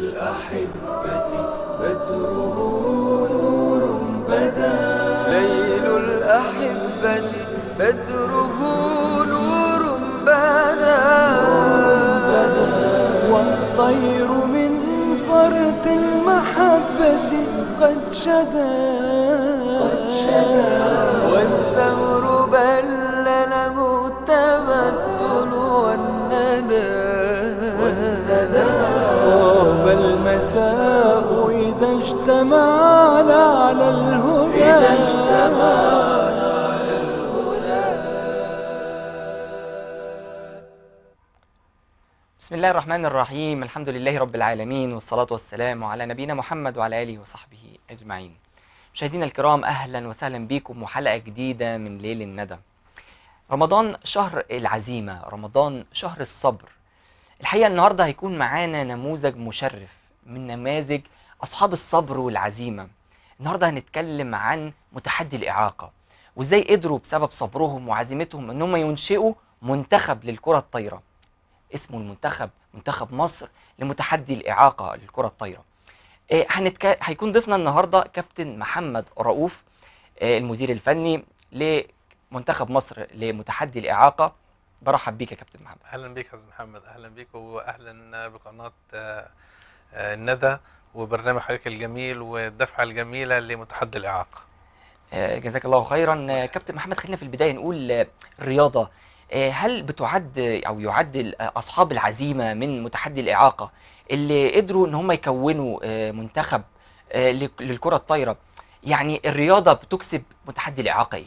الأحبة بدره نور بدا ليل الأحبة بدره نور بدا والطير من فرط المحبة قد شدا قد شدا والزوج النساء إذا اجتمعنا على الهدى إذا اجتمعنا على الهدى بسم الله الرحمن الرحيم الحمد لله رب العالمين والصلاة والسلام على نبينا محمد وعلى آله وصحبه أجمعين مشاهدينا الكرام أهلا وسهلا بكم وحلقة جديدة من ليل الندى رمضان شهر العزيمة رمضان شهر الصبر الحقيقة النهاردة هيكون معانا نموذج مشرف من نماذج اصحاب الصبر والعزيمه النهارده هنتكلم عن متحدي الاعاقه وازاي قدروا بسبب صبرهم وعزيمتهم ان هم ينشئوا منتخب للكره الطايره اسمه المنتخب منتخب مصر لمتحدي الاعاقه للكره الطايره آه، هنتك... هيكون ضيفنا النهارده كابتن محمد رؤوف آه، المدير الفني لمنتخب مصر لمتحدي الاعاقه برحب بيك يا كابتن محمد اهلا بيك يا استاذ محمد اهلا بيك واهلا بقناه آه، آه، الندى وبرنامج حضرتك الجميل والدفعه الجميله لمتحدي الاعاقه. آه، جزاك الله خيرا آه، كابتن محمد خلينا في البدايه نقول الرياضه هل بتعد او يعد اصحاب العزيمه من متحدي الاعاقه اللي قدروا ان هم يكونوا منتخب للكره الطايره يعني الرياضه بتكسب متحدي الاعاقه ايه؟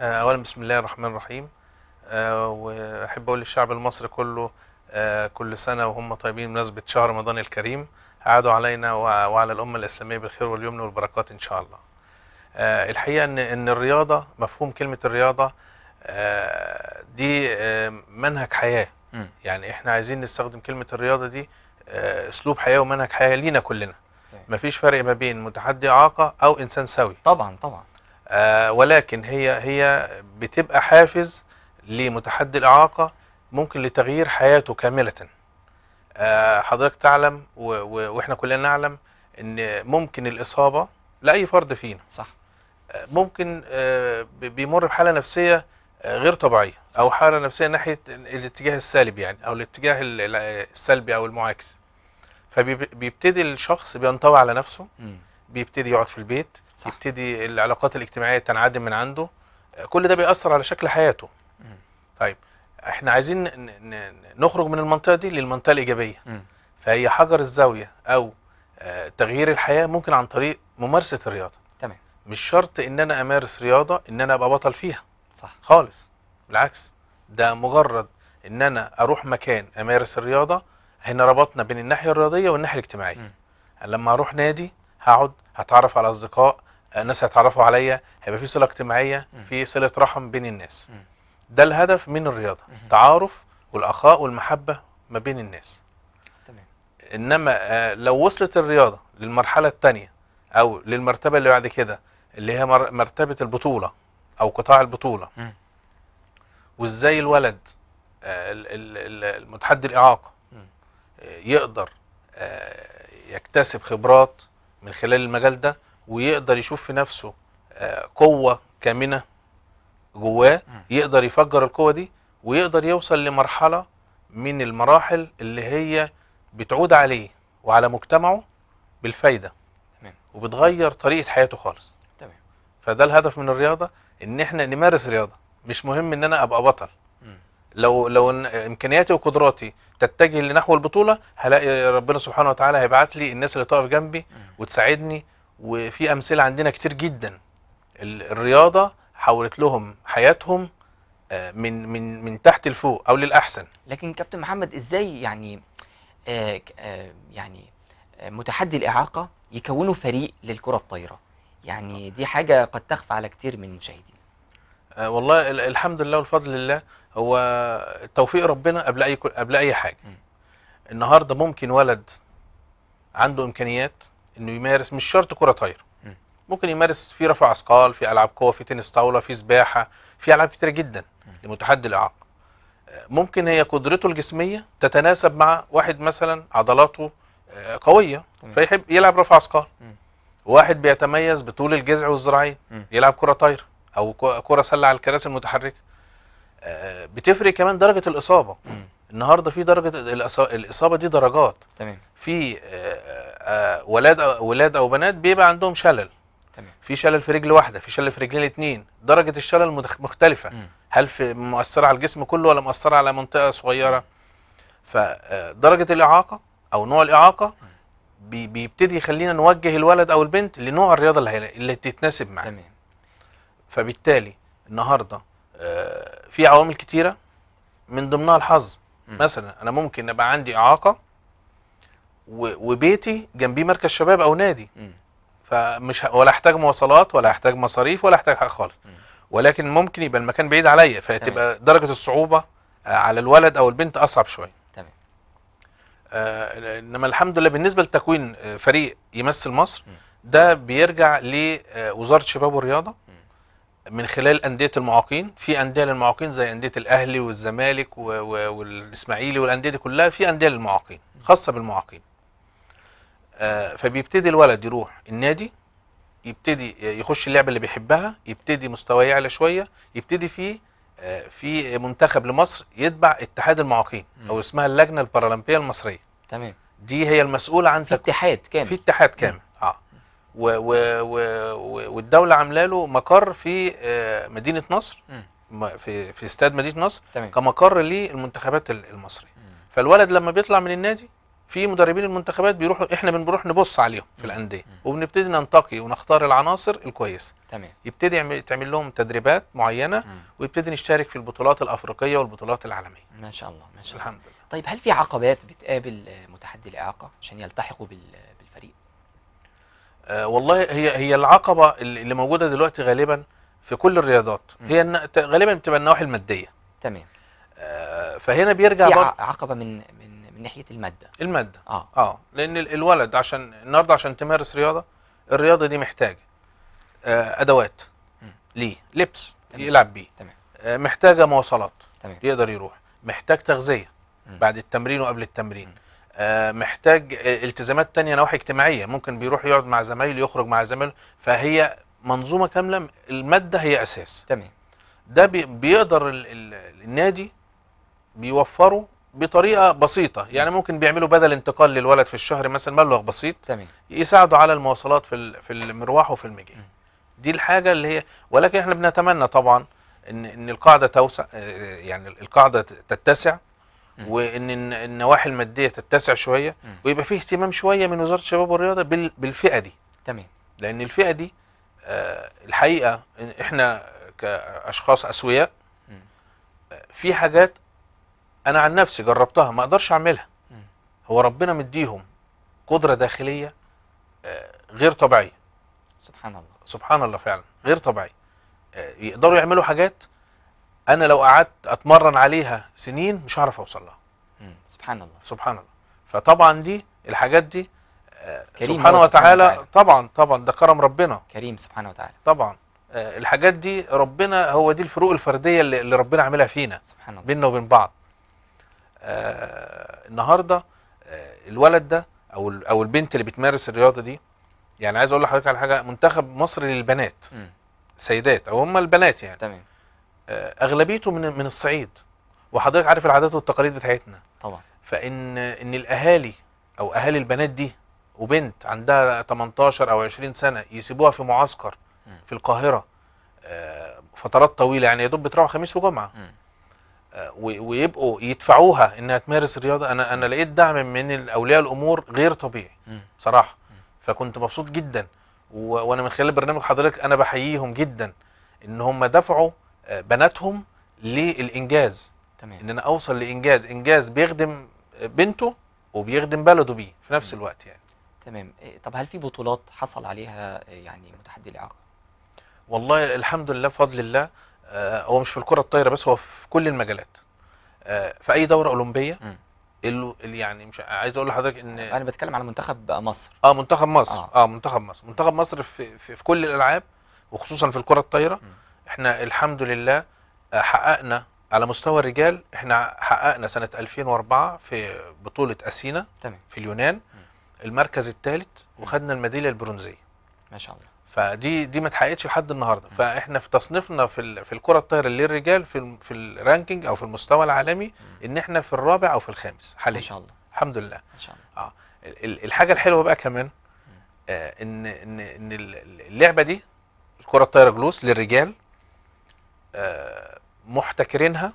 اولا بسم الله الرحمن الرحيم واحب اقول للشعب المصري كله آه، كل سنة وهم طيبين بمناسبة شهر رمضان الكريم عادوا علينا وعلى الأمة الإسلامية بالخير واليمن والبركات إن شاء الله آه، الحقيقة إن, إن الرياضة مفهوم كلمة الرياضة آه، دي منهج حياة يعني إحنا عايزين نستخدم كلمة الرياضة دي أسلوب حياة ومنهج حياة لينا كلنا طيب. مفيش فرق ما بين متحدي إعاقة أو إنسان سوي طبعا طبعا ولكن هي هي بتبقى حافز لمتحدي الإعاقة ممكن لتغيير حياته كاملة آه، حضرتك تعلم واحنا كلنا نعلم ان ممكن الاصابة لأي فرد فينا صح آه، ممكن آه، بيمر بحالة نفسية غير طبيعية او حالة نفسية ناحية الاتجاه السالب يعني او الاتجاه السلبي او المعاكس فبيبتدي الشخص بينطوي على نفسه بيبتدي يقعد في البيت صح. يبتدي العلاقات الاجتماعية تنعدم من عنده كل ده بيأثر على شكل حياته طيب احنا عايزين نخرج من المنطقه دي للمنطقه الايجابيه م. فهي حجر الزاويه او آه، تغيير الحياه ممكن عن طريق ممارسه الرياضه تمام مش شرط ان انا امارس رياضه ان انا ابقى بطل فيها صح خالص بالعكس ده مجرد ان انا اروح مكان امارس الرياضه هنا ربطنا بين الناحيه الرياضيه والناحيه الاجتماعيه م. لما اروح نادي هقعد هتعرف على اصدقاء آه، ناس هيتعرفوا عليا هيبقى في صله اجتماعيه في صله رحم بين الناس م. ده الهدف من الرياضه تعارف والاخاء والمحبه ما بين الناس تمام انما آه، لو وصلت الرياضه للمرحله الثانيه او للمرتبه اللي بعد كده اللي هي مرتبه البطوله او قطاع البطوله م. وازاي الولد آه، المتحدي الاعاقه آه، يقدر يكتسب خبرات من خلال المجال ده ويقدر يشوف في نفسه قوه كامنه جواه يقدر يفجر القوة دي ويقدر يوصل لمرحلة من المراحل اللي هي بتعود عليه وعلى مجتمعه بالفايدة تمام. وبتغير طريقة حياته خالص تمام. فده الهدف من الرياضة ان احنا نمارس رياضة مش مهم ان انا ابقى بطل لو لو امكانياتي وقدراتي تتجه لنحو البطولة هلاقي ربنا سبحانه وتعالى هيبعت لي الناس اللي تقف جنبي وتساعدني وفي امثلة عندنا كتير جدا الرياضة حولت لهم حياتهم آه، من من من تحت لفوق او للاحسن لكن كابتن محمد ازاي يعني آه، آه، يعني متحدي الاعاقه يكونوا فريق للكره الطايره يعني دي حاجه قد تخفى على كتير من المشاهدين والله الحمد لله والفضل لله هو توفيق ربنا قبل اي قبل اي حاجه النهارده ممكن ولد عنده امكانيات انه يمارس مش شرط كره طايره ممكن يمارس في رفع اثقال في العاب قوه في تنس طاوله في سباحه في العاب كتيره جدا لمتحدي الاعاقه ممكن هي قدرته الجسميه تتناسب مع واحد مثلا عضلاته آه، قويه فيحب يلعب رفع اثقال واحد بيتميز بطول الجذع والذراعين يلعب كره طايره او كره سله على الكراسي المتحركه آه، بتفرق كمان درجه الاصابه النهارده في درجه الاصابه دي درجات تمام في آه، ولاد ولاد او بنات بيبقى عندهم شلل تمام في شلل في رجل واحده في شلل في رجلين اثنين درجه الشلل مختلفه م. هل في مؤثره على الجسم كله ولا مؤثره على منطقه صغيره فدرجه آه، الاعاقه او نوع الاعاقه بي بيبتدي يخلينا نوجه الولد او البنت لنوع الرياضه اللي, اللي تتناسب معاه تمام فبالتالي النهارده آه، في عوامل كتيره من ضمنها الحظ مثلا انا ممكن ابقى عندي اعاقه وبيتي جنبيه مركز شباب او نادي م. فمش ولا احتاج مواصلات ولا احتاج مصاريف ولا احتاج حاجه خالص ولكن ممكن يبقى المكان بعيد عليا فتبقى درجه الصعوبه آه، على الولد او البنت اصعب شويه تمام آه انما الحمد لله بالنسبه لتكوين آه، فريق يمثل مصر ده بيرجع لوزاره آه، الشباب والرياضه من خلال انديه المعاقين في انديه للمعاقين زي انديه الاهلي والزمالك والاسماعيلي والانديه دي كلها في انديه للمعاقين خاصه بالمعاقين آه، فبيبتدي الولد يروح النادي يبتدي يخش اللعبه اللي بيحبها يبتدي مستواه يعلى شويه يبتدي في آه، في منتخب لمصر يتبع اتحاد المعاقين او اسمها اللجنه البارالمبيه المصريه تمام دي هي المسؤوله عن في اتحاد كامل في اتحاد كامل اه و و و والدوله عامله له مقر في آه، مدينه نصر مم. في في استاد مدينه نصر تمام. كمقر للمنتخبات المصريه فالولد لما بيطلع من النادي في مدربين المنتخبات بيروحوا احنا بنروح نبص عليهم في الانديه وبنبتدي ننتقي ونختار العناصر الكويسه تمام يبتدي تعمل لهم تدريبات معينه مم. ويبتدي نشترك في البطولات الافريقيه والبطولات العالميه ما شاء الله ما شاء الله الحمد لله طيب هل في عقبات بتقابل متحدي الاعاقه عشان يلتحقوا بالفريق آه والله هي هي العقبه اللي موجوده دلوقتي غالبا في كل الرياضات مم. هي غالبا بتبقى النواحي الماديه تمام آه فهنا بيرجع في عقبه من من ناحيه الماده الماده اه اه لان الولد عشان النهارده عشان تمارس رياضه الرياضه دي محتاجه آه ادوات م. ليه لبس تمام. يلعب بيه تمام آه محتاجه مواصلات تمام. يقدر يروح محتاج تغذيه م. بعد التمرين وقبل التمرين م. آه محتاج آه، التزامات تانية نواحي اجتماعيه ممكن بيروح يقعد مع زمايله يخرج مع زمايله فهي منظومه كامله الماده هي اساس تمام ده بيقدر النادي بيوفره بطريقه بسيطه يعني ممكن بيعملوا بدل انتقال للولد في الشهر مثلا مبلغ بسيط تمام يساعدوا على المواصلات في في المروح وفي المجيء دي الحاجه اللي هي ولكن احنا بنتمنى طبعا ان ان القاعده توسع آه، آه، يعني القاعده تتسع وان النواحي الماديه تتسع شويه ويبقى فيه اهتمام شويه من وزاره الشباب والرياضه بالفئه دي تمام لان الفئه دي آه، الحقيقه احنا كاشخاص اسوياء في حاجات انا عن نفسي جربتها ما اقدرش اعملها هو ربنا مديهم قدره داخليه آه، غير طبيعيه سبحان الله سبحان الله فعلا غير طبيعيه آه، يقدروا يعملوا حاجات انا لو قعدت اتمرن عليها سنين مش هعرف اوصل لها سبحان الله سبحان الله فطبعا دي الحاجات دي آه، كريم سبحانه وتعالى, وتعالى طبعا طبعا ده كرم ربنا كريم سبحانه وتعالى طبعا الحاجات دي ربنا هو دي الفروق الفرديه اللي ربنا عاملها فينا سبحان الله بيننا وبين بعض آه، النهارده آه، الولد ده او او البنت اللي بتمارس الرياضه دي يعني عايز اقول لحضرتك على حاجه منتخب مصر للبنات م. سيدات او هم البنات يعني تمام آه، اغلبيته من من الصعيد وحضرتك عارف العادات والتقاليد بتاعتنا طبعا فان ان الاهالي او اهالي البنات دي وبنت عندها 18 او 20 سنه يسيبوها في معسكر م. في القاهره فترات طويله يعني يا دوب بتروح خميس وجمعه م. ويبقوا يدفعوها انها تمارس الرياضه انا انا لقيت دعم من اولياء الامور غير طبيعي بصراحه فكنت مبسوط جدا وانا من خلال برنامج حضرتك انا بحييهم جدا ان هم دفعوا آه، بناتهم للانجاز تمام ان انا اوصل لانجاز انجاز بيخدم بنته وبيخدم بلده بيه في نفس الوقت يعني تمام إيه، طب هل في بطولات حصل عليها يعني متحدي الاعاقه والله الحمد لله بفضل الله آه، هو مش في الكره الطايره بس هو في كل المجالات آه، في اي دوره اولمبيه اللي يعني مش عايز اقول لحضرتك ان انا بتكلم على منتخب مصر اه منتخب مصر اه, آه منتخب مصر منتخب مصر في, في, في كل الالعاب وخصوصا في الكره الطايره احنا الحمد لله آه، حققنا على مستوى الرجال احنا حققنا سنه 2004 في بطوله تمام. في اليونان المركز الثالث وخدنا الميداليه البرونزيه ما شاء الله فدي دي ما اتحققتش لحد النهارده فاحنا في تصنيفنا في في الكره الطايره للرجال في في الرانكينج او في المستوى العالمي ان احنا في الرابع او في الخامس حاليا ان شاء الله الحمد لله ان شاء الله اه الحاجه الحلوه بقى كمان آه ان ان ان اللعبه دي الكره الطايره جلوس للرجال آه محتكرينها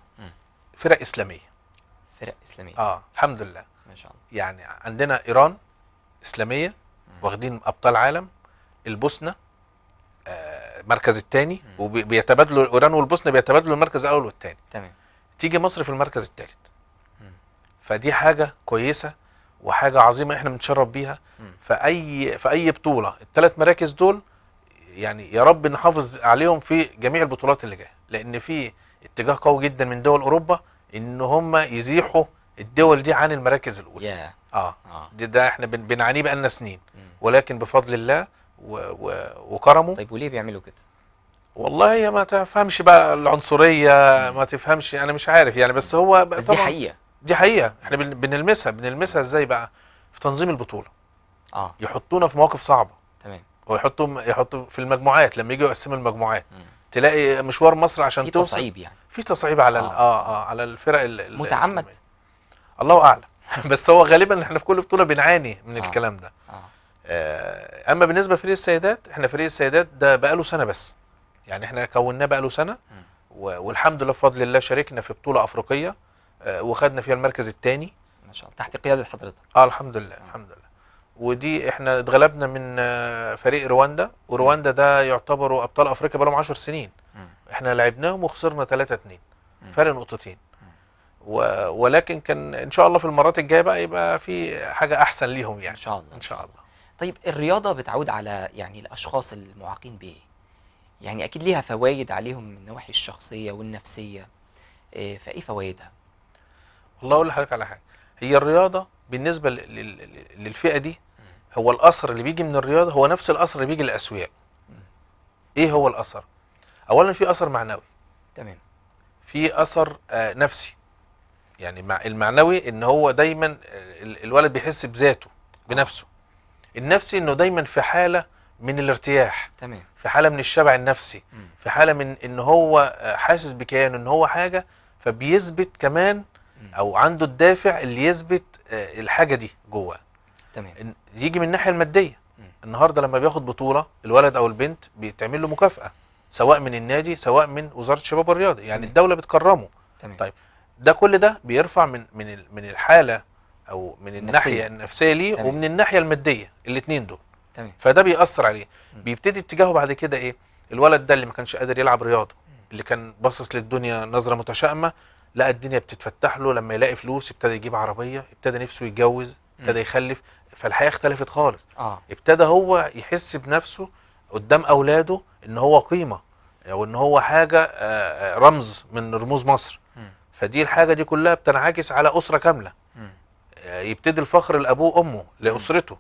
فرق اسلاميه فرق اسلاميه اه الحمد لله ما شاء الله يعني عندنا ايران اسلاميه واخدين ابطال عالم البوسنه المركز الثاني وبيتبادلوا الاوران والبوسنه بيتبادلوا المركز الاول والثاني تمام تيجي مصر في المركز الثالث فدي حاجه كويسه وحاجه عظيمه احنا بنتشرف بيها في اي في اي بطوله الثلاث مراكز دول يعني يا رب نحافظ عليهم في جميع البطولات اللي جايه لان في اتجاه قوي جدا من دول اوروبا ان هم يزيحوا الدول دي عن المراكز الاولى yeah. اه, آه. ده, ده احنا بنعانيه بقالنا سنين ولكن بفضل الله و و وكرمه طيب وليه بيعملوا كده؟ والله يا ما تفهمش بقى العنصريه ما تفهمش انا مش عارف يعني بس هو بس دي حقيقه دي حقيقه احنا بنلمسها بنلمسها ازاي بقى؟ في تنظيم البطوله اه يحطونا في مواقف صعبه تمام ويحطوا يحطوا في المجموعات لما يجوا يقسموا المجموعات مم. تلاقي مشوار مصر عشان في توصل تصعيب يعني في تصعيب على اه اه, آه على الفرق متعمد الله اعلم بس هو غالبا احنا في كل بطوله بنعاني من آه. الكلام ده آه. آه، اما بالنسبه لفريق السيدات احنا فريق السيدات ده بقاله سنه بس يعني احنا كوناه بقاله سنه والحمد لله بفضل الله شاركنا في بطوله افريقيه آه، وخدنا فيها المركز الثاني ما شاء الله تحت قياده حضرتك اه الحمد لله آه. الحمد لله ودي احنا اتغلبنا من آه، فريق رواندا ورواندا ده يعتبروا ابطال افريقيا بقالهم 10 سنين احنا لعبناهم وخسرنا 3 2 فرق نقطتين و... ولكن كان ان شاء الله في المرات الجايه بقى يبقى في حاجه احسن ليهم يعني ان شاء الله ان شاء الله طيب الرياضه بتعود على يعني الاشخاص المعاقين بايه يعني اكيد ليها فوائد عليهم من النواحي الشخصيه والنفسيه آه، فايه فوائدها والله اقول لحضرتك على حاجه هي الرياضه بالنسبه للفئه دي هو الاثر اللي بيجي من الرياضه هو نفس الاثر اللي بيجي للاسوياء ايه هو الاثر اولا في اثر معنوي تمام في اثر آه، نفسي يعني المعنوي ان هو دايما آه، الولد بيحس بذاته بنفسه النفسي انه دايما في حاله من الارتياح تمام في حاله من الشبع النفسي م. في حاله من ان هو حاسس بكيانه ان هو حاجه فبيثبت كمان او عنده الدافع اللي يثبت آه، الحاجه دي جوه تمام يجي من الناحيه الماديه النهارده لما بياخد بطوله الولد او البنت بيتعمل له مكافاه سواء من النادي سواء من وزاره الشباب والرياضه يعني تمام. الدوله بتكرمه تمام. طيب ده كل ده بيرفع من من من الحاله او من الناحيه النفسيه ليه تمام. ومن الناحيه الماديه الاثنين دول تمام. فده بيأثر عليه بيبتدي اتجاهه بعد كده ايه الولد ده اللي ما كانش قادر يلعب رياضه اللي كان باصص للدنيا نظره متشائمه لقى الدنيا بتتفتح له لما يلاقي فلوس ابتدى يجيب عربيه ابتدى نفسه يتجوز ابتدى يخلف فالحياه اختلفت خالص آه. ابتدى هو يحس بنفسه قدام اولاده ان هو قيمه او ان هو حاجه آه، آه، رمز من رموز مصر فدي الحاجه دي كلها بتنعكس على اسره كامله يبتدي الفخر لابوه وامه لاسرته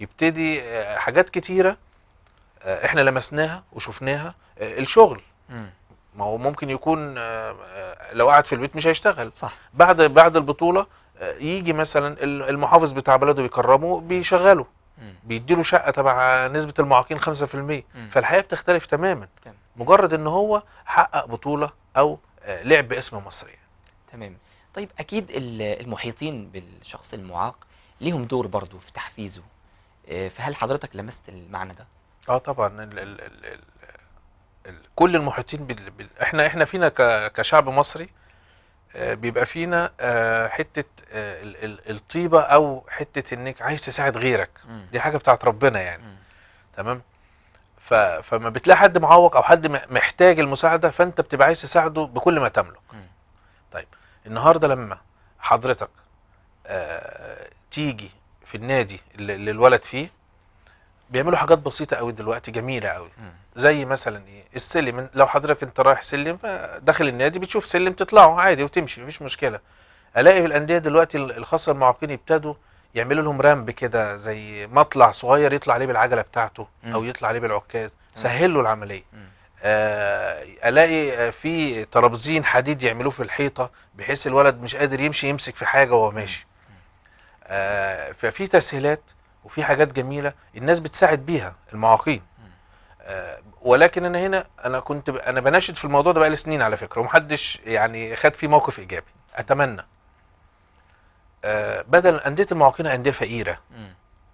يبتدي آه، حاجات كتيره آه، احنا لمسناها وشفناها آه، الشغل ما هو ممكن يكون لو قعد في البيت مش هيشتغل صح. بعد بعد البطوله يجي مثلا المحافظ بتاع بلده بيكرمه بيشغله بيديله شقه تبع نسبه المعاقين 5% فالحياه بتختلف تماما مجرد ان هو حقق بطوله او لعب باسم مصري تمام طيب اكيد المحيطين بالشخص المعاق ليهم دور برضه في تحفيزه آه، فهل حضرتك لمست المعنى ده اه طبعا الـ الـ الـ الـ الـ كل المحيطين احنا احنا فينا كشعب مصري آه، بيبقى فينا آه، حته الطيبه او حته انك عايز تساعد غيرك دي حاجه بتاعت ربنا يعني تمام فما بتلاقي حد معوق او حد محتاج المساعده فانت بتبقى عايز تساعده بكل ما تملك طيب النهارده لما حضرتك آه، تيجي في النادي اللي الولد فيه بيعملوا حاجات بسيطه قوي دلوقتي جميله قوي زي مثلا ايه السلم لو حضرتك انت رايح سلم آه، داخل النادي بتشوف سلم تطلعه عادي وتمشي مفيش مشكله الاقي في الانديه دلوقتي الخاصه المعاقين ابتدوا يعملوا لهم رامب كده زي مطلع صغير يطلع عليه بالعجله بتاعته او يطلع عليه بالعكاز له العمليه آه، الاقي آه، في ترابزين حديد يعملوه في الحيطه بحيث الولد مش قادر يمشي يمسك في حاجه وهو ماشي آه، ففي تسهيلات وفي حاجات جميله الناس بتساعد بيها المعاقين ولكن انا هنا انا كنت ب... انا بناشد في الموضوع ده بقالي سنين على فكره ومحدش يعني خد فيه موقف ايجابي اتمنى بدل انديه المعاقين انديه فقيره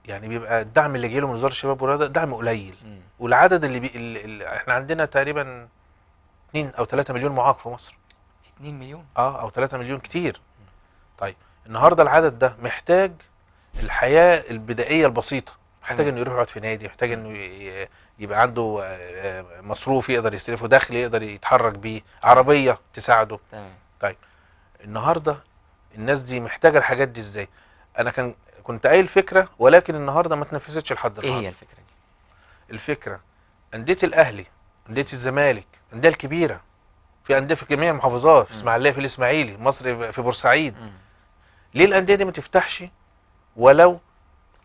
يعني بيبقى الدعم اللي جاي له من وزاره الشباب والرياضه دعم قليل والعدد اللي, بي... اللي احنا عندنا تقريبا 2 او 3 مليون معاق في مصر 2 مليون اه او 3 مليون كتير طيب النهارده العدد ده محتاج الحياه البدائيه البسيطه محتاج انه يروح يقعد في نادي محتاج انه يبقى عنده آه، آه، مصروف يقدر يستلفه دخل يقدر يتحرك بيه عربيه تساعده تمام طيب النهارده الناس دي محتاجه الحاجات دي ازاي انا كان كنت قايل فكره ولكن النهارده ما اتنفذتش لحد النهارده ايه هي الفكره الفكره انديه الاهلي انديه الزمالك الانديه الكبيره في انديه في جميع المحافظات في اسماعيليه في الاسماعيلي مصر في بورسعيد م. ليه الانديه دي ما تفتحش ولو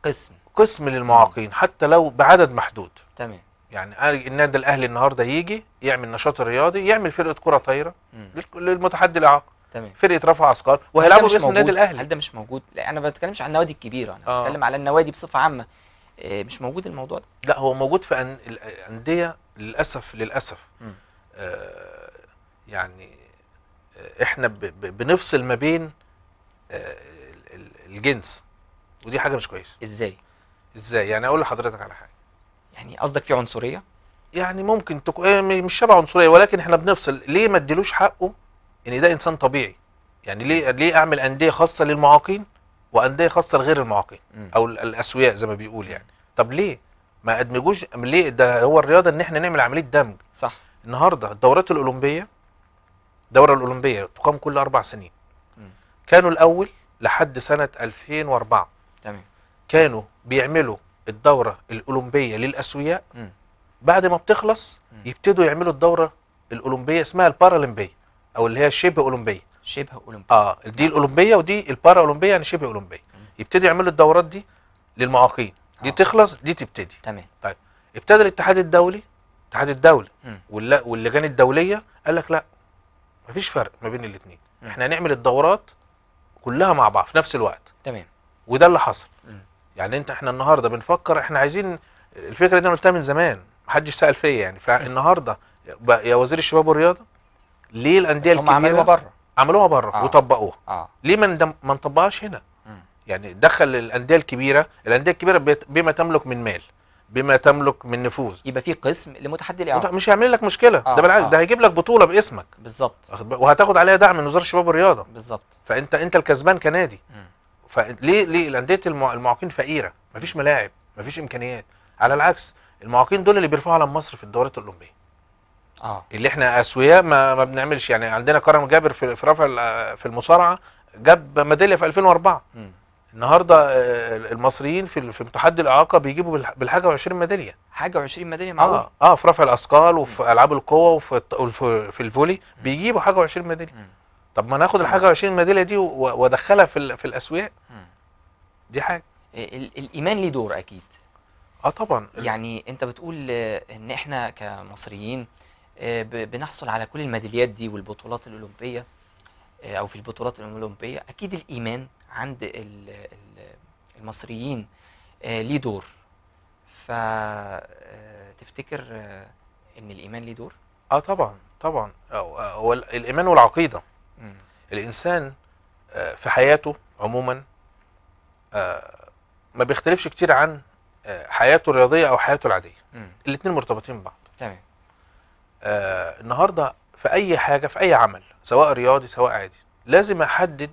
قسم قسم للمعاقين حتى لو بعدد محدود تمام يعني النادي الاهلي النهارده يجي يعمل نشاط رياضي يعمل فرقه كره طايره للمتحدي الاعاقه تمام فرقه رفع اثقال وهيلعبوا باسم النادي الاهلي هل ده مش موجود؟ لا انا ما بتكلمش عن النوادي الكبيره انا آه. بتكلم على النوادي بصفه عامه آه، مش موجود الموضوع ده لا هو موجود في أن... الانديه للاسف للاسف آه، يعني آه، احنا بنفصل ما بين الجنس ودي حاجه مش كويسه ازاي ازاي يعني اقول لحضرتك على حاجه يعني قصدك في عنصريه يعني ممكن تك... مش شبه عنصريه ولكن احنا بنفصل ليه ما اديلوش حقه ان ده انسان طبيعي يعني ليه ليه اعمل انديه خاصه للمعاقين وانديه خاصه لغير المعاقين او الاسوياء زي ما بيقول يعني طب ليه ما ادمجوش ليه ده هو الرياضه ان احنا نعمل عمليه دمج صح النهارده الدورات الاولمبيه الدوره الاولمبيه تقام كل اربع سنين م. كانوا الاول لحد سنه 2004 تمام كانوا بيعملوا الدوره الاولمبيه للاسوياء م. بعد ما بتخلص يبتدوا يعملوا الدوره الاولمبيه اسمها البارالمبيه او اللي هي شبه اولمبيه شبه اولمبيه اه دي الاولمبيه ودي البارا اولمبيه يعني شبه اولمبيه يبتدي يعملوا الدورات دي للمعاقين دي آه. تخلص دي تبتدي تمام طيب ابتدى الاتحاد الدولي الاتحاد الدولي واللجان الدوليه قال لك لا مفيش فرق ما بين الاثنين احنا هنعمل الدورات كلها مع بعض في نفس الوقت تمام وده اللي حصل يعني انت احنا النهارده بنفكر احنا عايزين الفكره دي انا قلتها من زمان محدش سال فيا يعني فالنهارده يا وزير الشباب والرياضه ليه الانديه الكبيره هم عملوها بره عملوها بره آه. وطبقوها آه. ليه ما ما نطبقهاش هنا مم. يعني دخل الانديه الكبيره الانديه الكبيره بما تملك من مال بما تملك من نفوذ يبقى في قسم لمتحدي الاعاقه مش هيعمل لك مشكله آه ده بالعكس آه. ده هيجيب لك بطوله باسمك بالظبط وهتاخد عليها دعم من وزاره الشباب والرياضه بالظبط فانت انت الكسبان كنادي فليه ليه الانديه المعاقين فقيره مفيش ملاعب مفيش امكانيات على العكس المعاقين دول اللي بيرفعوا علم مصر في الدورات الاولمبيه آه. اللي احنا اسوياء ما, ما بنعملش يعني عندنا كرم جابر في في رفع في المصارعه جاب ميداليه في 2004 م. النهارده آه، المصريين في في تحدي الاعاقه بيجيبوا بالحاجه و20 ميداليه حاجه و20 ميداليه معقول اه اه في رفع الاثقال وفي م. العاب القوه وفي في الفولي بيجيبوا حاجه و20 ميداليه طب ما ناخد الحاجه و20 ميداليه دي وادخلها في في الاسوياء دي حاجه الايمان ليه دور اكيد اه طبعا يعني انت بتقول ان احنا كمصريين آه، بنحصل على كل الميداليات دي والبطولات الاولمبيه آه، او في البطولات الاولمبيه اكيد الايمان عند المصريين آه، ليه دور فتفتكر ان الايمان ليه دور اه طبعا طبعا هو الايمان والعقيده الانسان في حياته عموما ما بيختلفش كتير عن حياته الرياضيه او حياته العاديه الاثنين مرتبطين ببعض تمام آه النهارده في اي حاجه في اي عمل سواء رياضي سواء عادي لازم احدد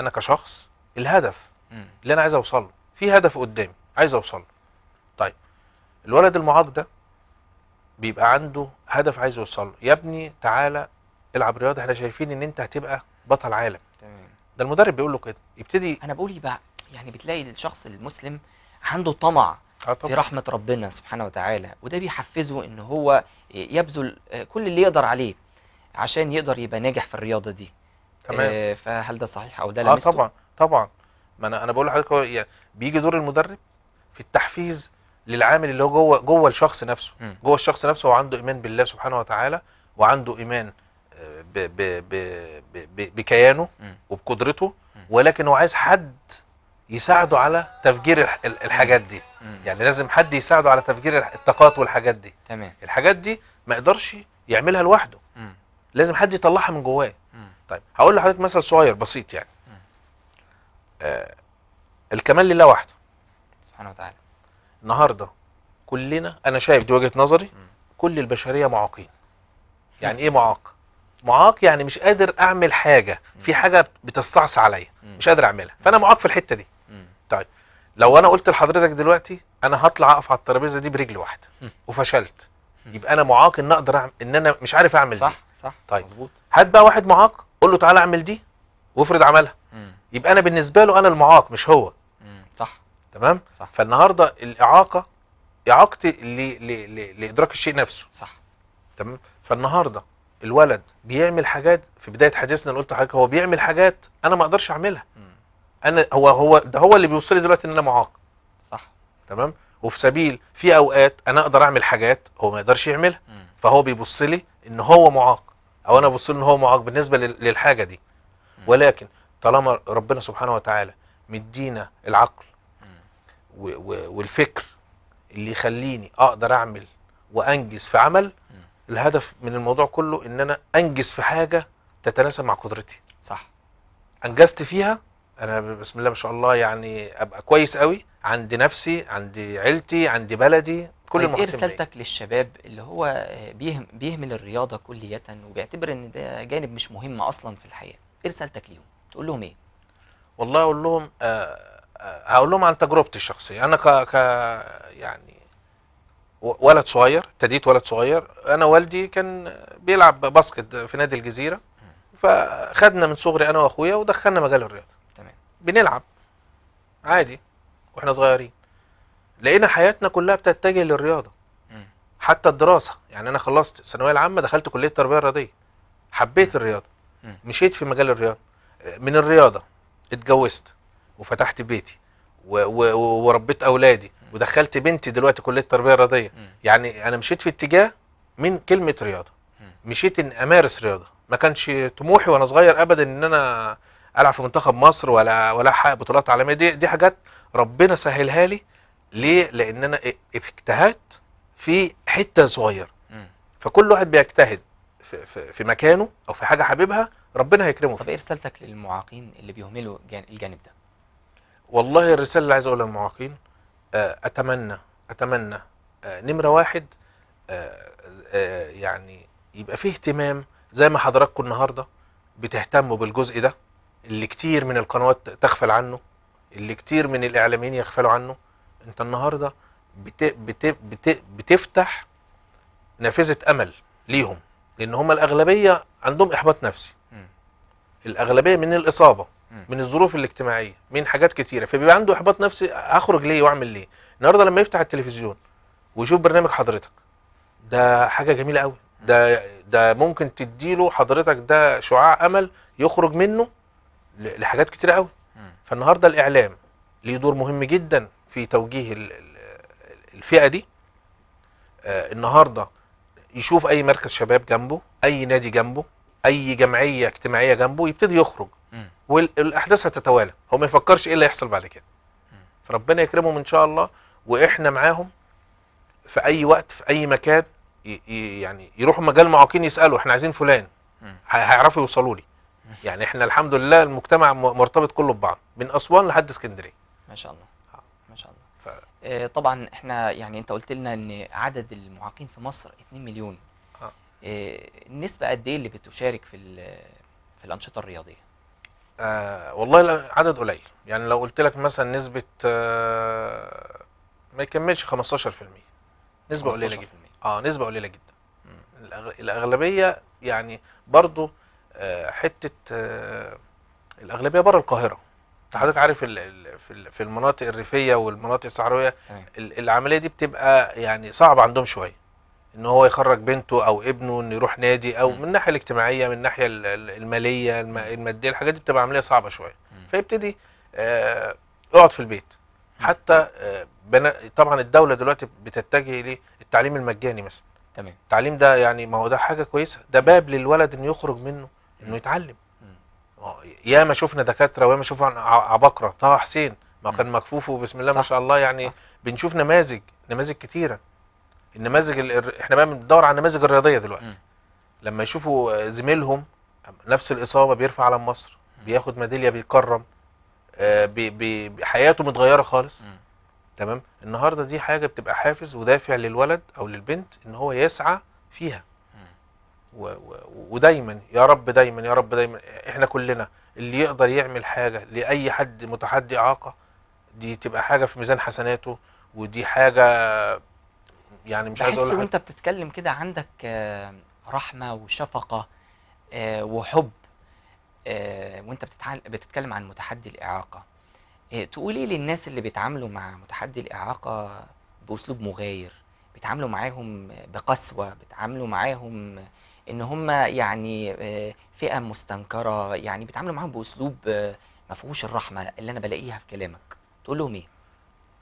انا كشخص الهدف اللي انا عايز اوصل له في هدف قدامي عايز اوصل له طيب الولد المعاق ده بيبقى عنده هدف عايز يوصل له يا ابني تعالى العب رياضه احنا شايفين ان انت هتبقى بطل عالم تمام ده المدرب بيقول له كده يبتدي انا بقول يبقى يعني بتلاقي الشخص المسلم عنده طمع آه في رحمة ربنا سبحانه وتعالى وده بيحفزه ان هو يبذل كل اللي يقدر عليه عشان يقدر يبقى ناجح في الرياضة دي تمام آه، فهل ده صحيح او ده آه لمسته؟ اه طبعا طبعا ما انا انا بقول لحضرتك يعني بيجي دور المدرب في التحفيز للعامل اللي هو جوه جوه الشخص نفسه م. جوه الشخص نفسه هو عنده ايمان بالله سبحانه وتعالى وعنده ايمان بـ بـ بـ بـ بكيانه وبقدرته ولكن هو عايز حد يساعده على تفجير الحاجات دي مم. يعني لازم حد يساعده على تفجير الطاقات والحاجات دي تمام الحاجات دي ما يقدرش يعملها لوحده مم. لازم حد يطلعها من جواه طيب هقول لحضرتك مثل صغير بسيط يعني آه الكمال لله وحده سبحانه وتعالى النهارده كلنا انا شايف دي وجهه نظري مم. كل البشريه معاقين يعني ايه معاق معاق يعني مش قادر اعمل حاجه في حاجه بتستعصي عليا مش قادر اعملها فانا معاق في الحته دي طيب لو انا قلت لحضرتك دلوقتي انا هطلع اقف على الترابيزه دي برجل واحده وفشلت يبقى انا معاق ان اقدر ان انا مش عارف اعمل صح دي. صح طيب مظبوط هات بقى واحد معاق قول له تعالى اعمل دي وافرض عملها يبقى انا بالنسبه له انا المعاق مش هو صح تمام صح. فالنهارده الاعاقه اعاقتي لادراك الشيء نفسه صح تمام فالنهارده الولد بيعمل حاجات في بدايه حديثنا قلت لحضرتك هو بيعمل حاجات انا ما اقدرش اعملها م. انا هو هو ده هو اللي بيوصلي دلوقتي ان انا معاق صح تمام وفي سبيل في اوقات انا اقدر اعمل حاجات هو ما يقدرش يعملها فهو بيبص لي ان هو معاق او انا ببص له ان هو معاق بالنسبه للحاجه دي ولكن طالما ربنا سبحانه وتعالى مدينا العقل والفكر اللي يخليني اقدر اعمل وانجز في عمل الهدف من الموضوع كله ان انا انجز في حاجه تتناسب مع قدرتي صح انجزت فيها انا بسم الله ما شاء الله يعني ابقى كويس قوي عند نفسي عند عيلتي عند بلدي كل طيب ايه رسالتك للشباب اللي هو بيهم بيهمل الرياضه كليه وبيعتبر ان ده جانب مش مهم اصلا في الحياه ايه رسالتك ليهم تقول لهم ايه والله اقول لهم آه آه هقول لهم عن تجربتي الشخصيه انا ك, ك يعني ولد صغير ابتديت ولد صغير انا والدي كان بيلعب باسكت في نادي الجزيره فخدنا من صغري انا واخويا ودخلنا مجال الرياضه بنلعب عادي واحنا صغيرين لقينا حياتنا كلها بتتجه للرياضه حتى الدراسه يعني انا خلصت الثانويه العامه دخلت كليه التربيه الرياضيه حبيت الرياضه مشيت في مجال الرياضه من الرياضه اتجوزت وفتحت بيتي و و وربيت اولادي ودخلت بنتي دلوقتي كليه التربيه الرياضيه يعني انا مشيت في اتجاه من كلمه رياضه مشيت ان امارس رياضه ما كانش طموحي وانا صغير ابدا ان انا العب في منتخب مصر ولا ولا احقق بطولات عالميه دي دي حاجات ربنا سهلها لي ليه؟ لان انا اجتهدت في حته صغيره فكل واحد بيجتهد في, في, في مكانه او في حاجه حبيبها ربنا هيكرمه طب ايه رسالتك للمعاقين اللي بيهملوا الجانب ده؟ والله الرساله اللي عايز اقولها للمعاقين آه، اتمنى اتمنى آه، نمره واحد آه، يعني يبقى فيه اهتمام زي ما حضراتكم النهارده بتهتموا بالجزء ده اللي كتير من القنوات تغفل عنه اللي كتير من الاعلاميين يغفلوا عنه انت النهارده بت بت بت بتفتح نافذه امل ليهم لان هم الاغلبيه عندهم احباط نفسي م. الاغلبيه من الاصابه م. من الظروف الاجتماعيه من حاجات كتيره فبيبقى عنده احباط نفسي هخرج ليه واعمل ليه النهارده لما يفتح التلفزيون ويشوف برنامج حضرتك ده حاجه جميله قوي ده ده ممكن تديله حضرتك ده شعاع امل يخرج منه لحاجات كتير قوي فالنهارده الاعلام ليه دور مهم جدا في توجيه الفئه دي آه، النهارده يشوف اي مركز شباب جنبه اي نادي جنبه اي جمعيه اجتماعيه جنبه يبتدي يخرج والاحداث هتتوالى هو ما يفكرش ايه اللي هيحصل بعد كده فربنا يكرمهم ان شاء الله واحنا معاهم في اي وقت في اي مكان يعني يروحوا مجال معاقين يسالوا احنا عايزين فلان هيعرفوا يوصلوا لي يعني احنا الحمد لله المجتمع مرتبط كله ببعض من اسوان لحد اسكندريه ما شاء الله آه. ما شاء الله ف... آه، طبعا احنا يعني انت قلت لنا ان عدد المعاقين في مصر 2 مليون آه. آه. النسبه قد ايه اللي بتشارك في في الانشطه الرياضيه آه والله عدد قليل يعني لو قلت لك مثلا نسبه آه ما يكملش 15% نسبه 15 قليله جدا اه نسبه قليله جدا الاغلبيه يعني برضه آه، حته آه، الاغلبيه بره القاهره انت حضرتك عارف في المناطق الريفيه والمناطق الصحراويه أيوة. العمليه دي بتبقى يعني صعبه عندهم شويه ان هو يخرج بنته او ابنه انه يروح نادي او من الناحيه الاجتماعيه من الناحيه الماليه الماديه الحاجات دي بتبقى عمليه صعبه شويه فيبتدي آه، يقعد في البيت حتى طبعا الدوله دلوقتي بتتجه للتعليم المجاني مثلا تمام التعليم ده يعني ما هو ده حاجه كويسه ده باب للولد انه يخرج منه انه يتعلم آه، ياما شفنا دكاتره وياما شفنا عباقره طه حسين ما كان مكفوف وبسم الله ما شاء الله يعني صح. بنشوف نماذج نماذج كتيره النماذج احنا بقى بندور على النماذج الرياضيه دلوقتي م. لما يشوفوا آه، زميلهم نفس الاصابه بيرفع علم مصر بياخد ميداليه بيكرم آه، بي بي حياته متغيره خالص م. تمام النهارده دي حاجه بتبقى حافز ودافع للولد او للبنت ان هو يسعى فيها و و ودايما يا رب دايما يا رب دايما احنا كلنا اللي يقدر يعمل حاجه لاي حد متحدي اعاقه دي تبقى حاجه في ميزان حسناته ودي حاجه يعني مش عايز اقول بحس وانت بتتكلم كده عندك آه، رحمه وشفقه آه، وحب آه، وانت بتتكلم عن متحدي الاعاقه تقول ايه للناس اللي بيتعاملوا مع متحدي الاعاقه باسلوب مغاير بيتعاملوا معاهم بقسوه بيتعاملوا معاهم ان هم يعني آه، فئه مستنكره يعني بيتعاملوا معاهم باسلوب آه، ما فيهوش الرحمه اللي انا بلاقيها في كلامك تقول لهم ايه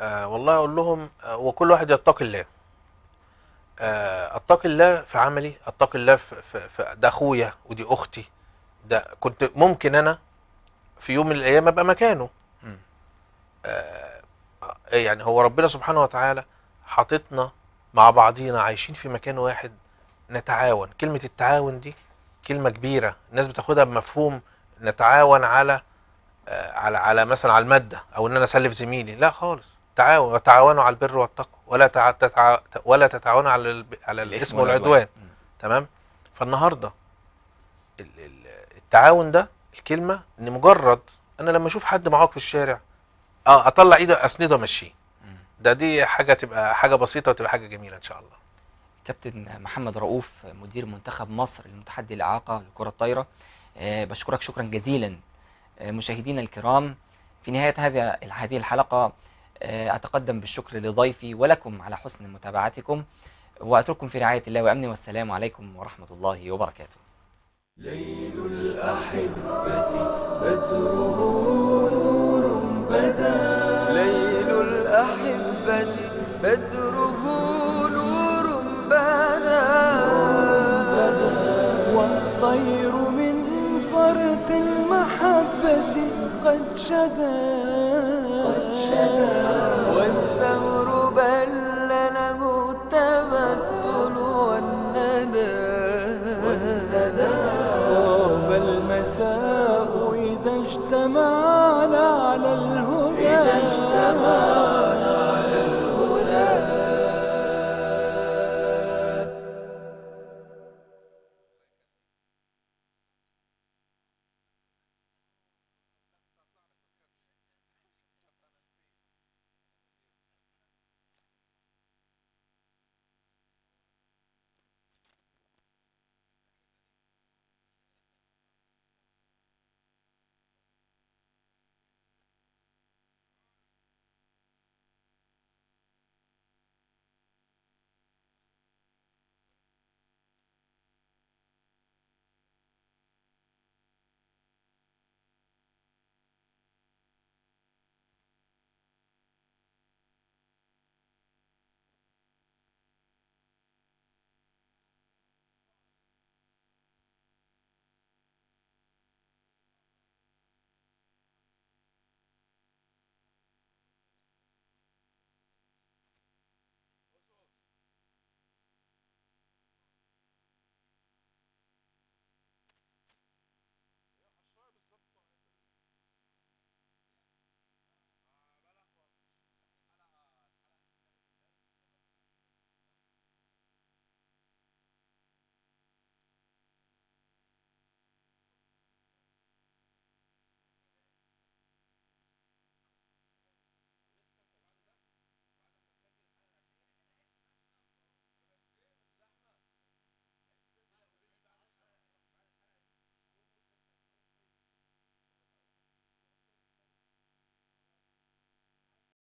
آه والله اقول لهم آه وكل واحد يتقي الله آه اتقي الله في عملي اتقي الله في, في, في ده اخويا ودي اختي ده كنت ممكن انا في يوم من الايام ابقى مكانه آه،, آه يعني هو ربنا سبحانه وتعالى حاططنا مع بعضينا عايشين في مكان واحد نتعاون كلمة التعاون دي كلمة كبيرة الناس بتاخدها بمفهوم نتعاون على آه، على على مثلا على المادة أو إن أنا أسلف زميلي لا خالص تعاون وتعاونوا على البر والتقوى ولا تتع... ولا تتعاونوا على ال... على الاسم والعدوان تمام فالنهارده التعاون ده الكلمة إن مجرد أنا لما أشوف حد معاك في الشارع اه اطلع ايده اسنده أمشيه ده دي حاجه تبقى حاجه بسيطه وتبقى حاجه جميله ان شاء الله كابتن محمد رؤوف مدير منتخب مصر المتحدي الاعاقه لكره الطايره آه، بشكرك شكرا جزيلا آه، مشاهدينا الكرام في نهايه هذا هذه الحلقه آه، اتقدم بالشكر لضيفي ولكم على حسن متابعتكم واترككم في رعايه الله وامنه والسلام عليكم ورحمه الله وبركاته ليل الاحبه بدره نور بدا ليل الاحبه بدره الطير من فرط المحبة قد شدا والزهر بل له التبدل والندى طاب المساء إذا اجتمع